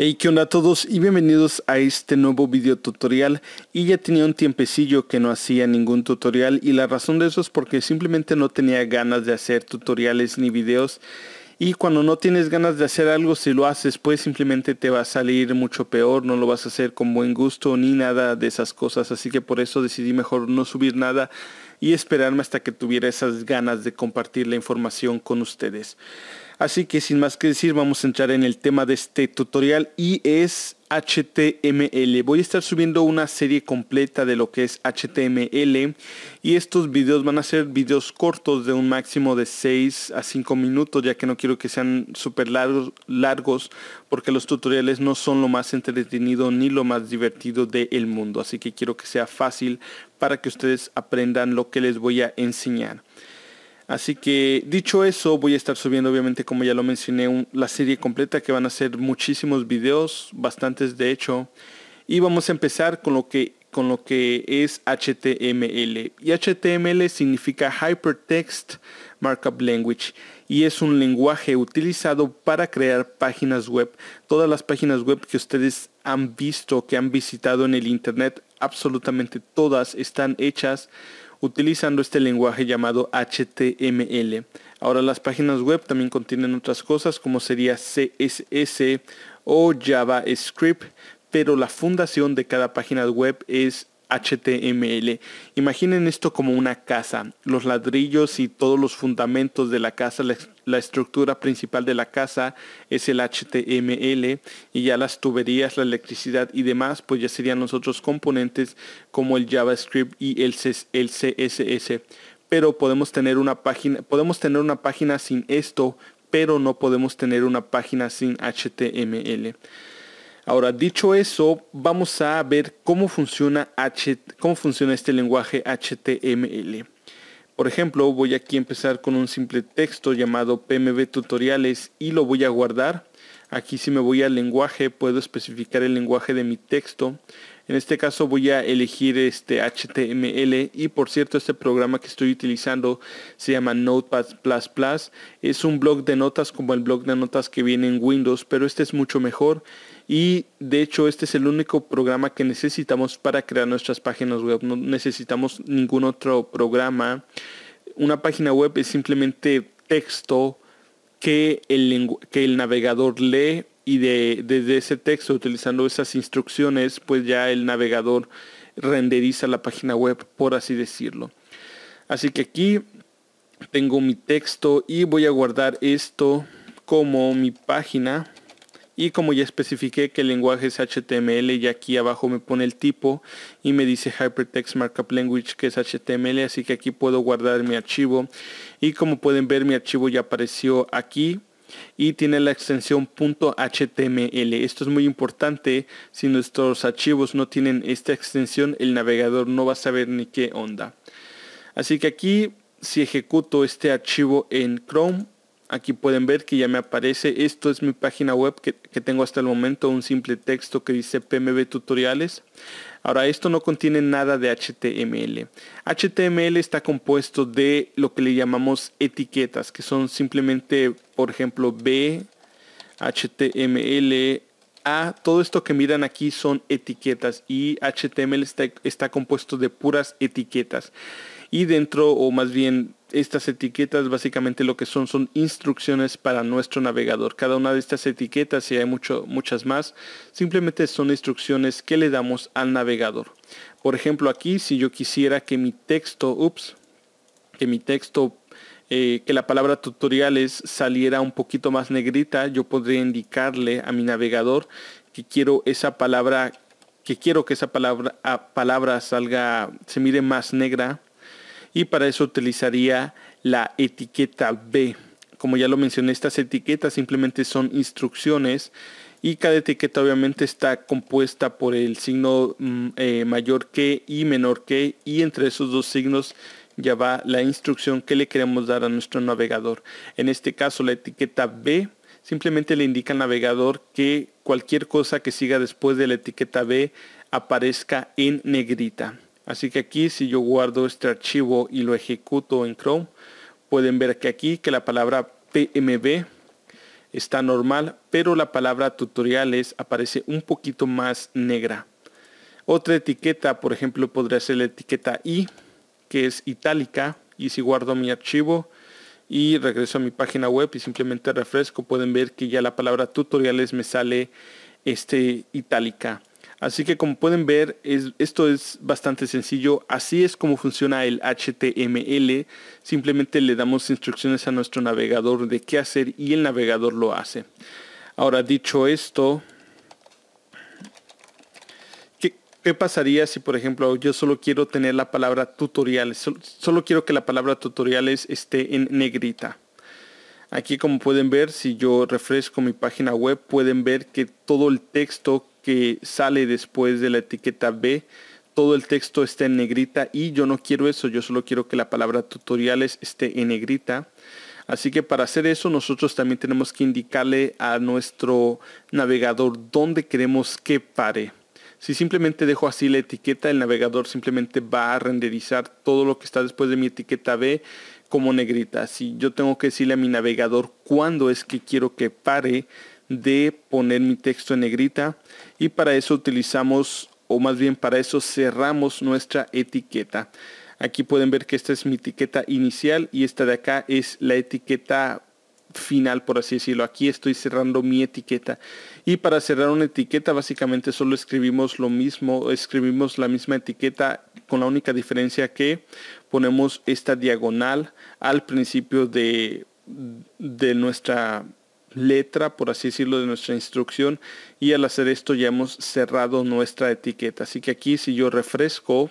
Hey, ¿qué onda a todos? Y bienvenidos a este nuevo video tutorial. Y ya tenía un tiempecillo que no hacía ningún tutorial y la razón de eso es porque simplemente no tenía ganas de hacer tutoriales ni videos. Y cuando no tienes ganas de hacer algo, si lo haces, pues simplemente te va a salir mucho peor, no lo vas a hacer con buen gusto ni nada de esas cosas. Así que por eso decidí mejor no subir nada y esperarme hasta que tuviera esas ganas de compartir la información con ustedes. Así que sin más que decir, vamos a entrar en el tema de este tutorial y es HTML. Voy a estar subiendo una serie completa de lo que es HTML y estos videos van a ser videos cortos de un máximo de 6 a 5 minutos ya que no quiero que sean súper largos, largos porque los tutoriales no son lo más entretenido ni lo más divertido del mundo. Así que quiero que sea fácil para que ustedes aprendan lo que les voy a enseñar. Así que dicho eso, voy a estar subiendo obviamente como ya lo mencioné la serie completa que van a ser muchísimos videos, bastantes de hecho. Y vamos a empezar con lo que con lo que es HTML. Y HTML significa Hypertext Markup Language y es un lenguaje utilizado para crear páginas web. Todas las páginas web que ustedes han visto, que han visitado en el Internet, absolutamente todas están hechas utilizando este lenguaje llamado HTML. Ahora las páginas web también contienen otras cosas como sería CSS o JavaScript, pero la fundación de cada página web es HTML. Imaginen esto como una casa, los ladrillos y todos los fundamentos de la casa, la, estructura principal de la casa es el HTML y ya las tuberías, la electricidad y demás, pues ya serían los otros componentes como el JavaScript y el, el CSS. Pero podemos tener una página, podemos tener una página sin esto, pero no podemos tener una página sin HTML. Ahora, dicho eso, vamos a ver cómo funciona, cómo funciona este lenguaje HTML. Por ejemplo, voy aquí a empezar con un simple texto llamado PMB tutoriales y lo voy a guardar. Aquí si me voy al lenguaje, puedo especificar el lenguaje de mi texto. En este caso voy a elegir este HTML y por cierto este programa que estoy utilizando se llama Notepad++. Es un blog de notas como el blog de notas que viene en Windows, pero este es mucho mejor y de hecho este es el único programa que necesitamos para crear nuestras páginas web. No necesitamos ningún otro programa. Una página web es simplemente texto que el, que el navegador lee y desde ese texto, utilizando esas instrucciones, pues ya el navegador renderiza la página web, por así decirlo. Así que aquí tengo mi texto y voy a guardar esto como mi página y como ya especifiqué que el lenguaje es HTML, ya aquí abajo me pone el tipo y me dice Hypertext Markup Language que es HTML, así que aquí puedo guardar mi archivo y como pueden ver mi archivo ya apareció aquí y tiene la extensión .html. Esto es muy importante, si nuestros archivos no tienen esta extensión, el navegador no va a saber ni qué onda. Así que aquí, si ejecuto este archivo en Chrome, Aquí pueden ver que ya me aparece, esto es mi página web que, tengo hasta el momento, un simple texto que dice PMB tutoriales. Ahora, esto no contiene nada de HTML. HTML está compuesto de lo que le llamamos etiquetas, que son simplemente, por ejemplo, B, HTML, A. Todo esto que miran aquí son etiquetas y HTML está, está compuesto de puras etiquetas y dentro o más bien estas etiquetas básicamente lo que son son instrucciones para nuestro navegador. Cada una de estas etiquetas y hay mucho, muchas más, simplemente son instrucciones que le damos al navegador. Por ejemplo aquí si yo quisiera que mi texto, ups, que mi texto, eh, que la palabra tutoriales saliera un poquito más negrita, yo podría indicarle a mi navegador que quiero esa palabra que quiero que esa palabra, palabra salga, se mire más negra y para eso utilizaría la etiqueta B. Como ya lo mencioné, estas etiquetas simplemente son instrucciones y cada etiqueta obviamente está compuesta por el signo mm, eh, mayor que y menor que y entre esos dos signos ya va la instrucción que le queremos dar a nuestro navegador. En este caso la etiqueta B simplemente le indica al navegador que cualquier cosa que siga después de la etiqueta B aparezca en negrita. Así que aquí si yo guardo este archivo y lo ejecuto en Chrome, pueden ver que aquí que la palabra PMB está normal, pero la palabra tutoriales aparece un poquito más negra. Otra etiqueta, por ejemplo, podría ser la etiqueta I, que es itálica, y si guardo mi archivo y regreso a mi página web y simplemente refresco, pueden ver que ya la palabra tutoriales me sale este itálica. Así que como pueden ver, es, esto es bastante sencillo. Así es como funciona el HTML. Simplemente le damos instrucciones a nuestro navegador de qué hacer y el navegador lo hace. Ahora, dicho esto, ¿qué, pasaría si, por ejemplo, yo solo quiero tener la palabra tutoriales? solo quiero que la palabra tutoriales esté en negrita. Aquí como pueden ver, si yo refresco mi página web, pueden ver que todo el texto que sale después de la etiqueta B, todo el texto está en negrita y yo no quiero eso, yo solo quiero que la palabra tutoriales esté en negrita. Así que para hacer eso nosotros también tenemos que indicarle a nuestro navegador dónde queremos que pare. Si simplemente dejo así la etiqueta, el navegador simplemente va a renderizar todo lo que está después de mi etiqueta B como negrita. Si yo tengo que decirle a mi navegador cuándo es que quiero que pare, de poner mi texto en negrita y para eso utilizamos o más bien para eso cerramos nuestra etiqueta. Aquí pueden ver que esta es mi etiqueta inicial y esta de acá es la etiqueta final, por así decirlo. Aquí estoy cerrando mi etiqueta. Y para cerrar una etiqueta, básicamente solo escribimos lo mismo, escribimos la misma etiqueta con la única diferencia que ponemos esta diagonal al principio de, de nuestra letra, por así decirlo, de nuestra instrucción y al hacer esto ya hemos cerrado nuestra etiqueta. Así que aquí si yo refresco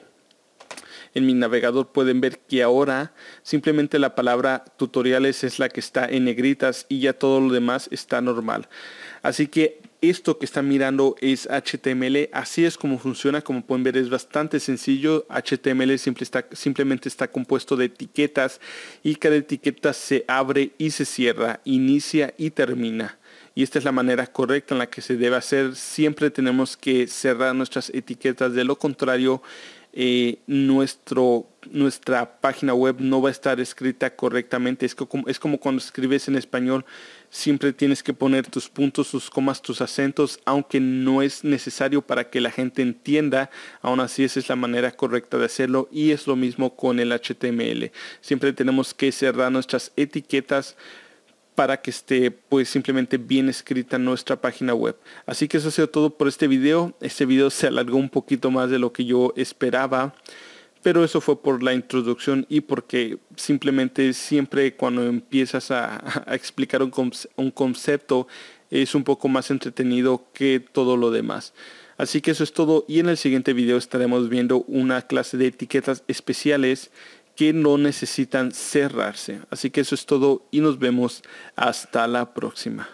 en mi navegador pueden ver que ahora simplemente la palabra tutoriales es la que está en negritas y ya todo lo demás está normal. Así que esto que están mirando es HTML, así es como funciona, como pueden ver es bastante sencillo, HTML está, simplemente está compuesto de etiquetas y cada etiqueta se abre y se cierra, inicia y termina. Y esta es la manera correcta en la que se debe hacer, siempre tenemos que cerrar nuestras etiquetas, de lo contrario eh, nuestro, nuestra página web no va a estar escrita correctamente. Es, como, es como cuando escribes en español, siempre tienes que poner tus puntos, tus comas, tus acentos, aunque no es necesario para que la gente entienda. Aún así, esa es la manera correcta de hacerlo y es lo mismo con el HTML. Siempre tenemos que cerrar nuestras etiquetas para que esté pues simplemente bien escrita nuestra página web. Así que eso ha sido todo por este video. Este video se alargó un poquito más de lo que yo esperaba, pero eso fue por la introducción y porque simplemente siempre cuando empiezas a, explicar un, un concepto es un poco más entretenido que todo lo demás. Así que eso es todo y en el siguiente video estaremos viendo una clase de etiquetas especiales que no necesitan cerrarse. Así que eso es todo y nos vemos hasta la próxima.